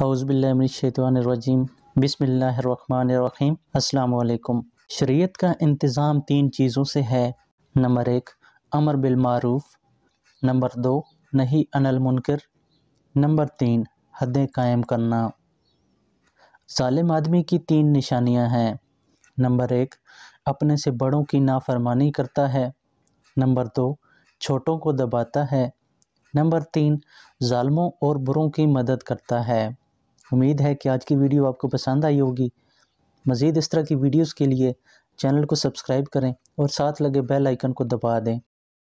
हाउसबिल्लाशतवानरजीम बिसमीम अल्लाम शरीयत का इंतज़ाम तीन चीज़ों से है नंबर एक अमर बिलमूफ नंबर दो नहीं अनल मुनकर नंबर तीन हदें कायम करना ालिम आदमी की तीन निशानियां हैं नंबर एक अपने से बड़ों की नाफरमानी करता है नंबर दो छोटों को दबाता है नंबर तीन ालमों और बुरों की मदद करता है उम्मीद है कि आज की वीडियो आपको पसंद आई होगी मज़ीद इस तरह की वीडियोस के लिए चैनल को सब्सक्राइब करें और साथ लगे बेल आइकन को दबा दें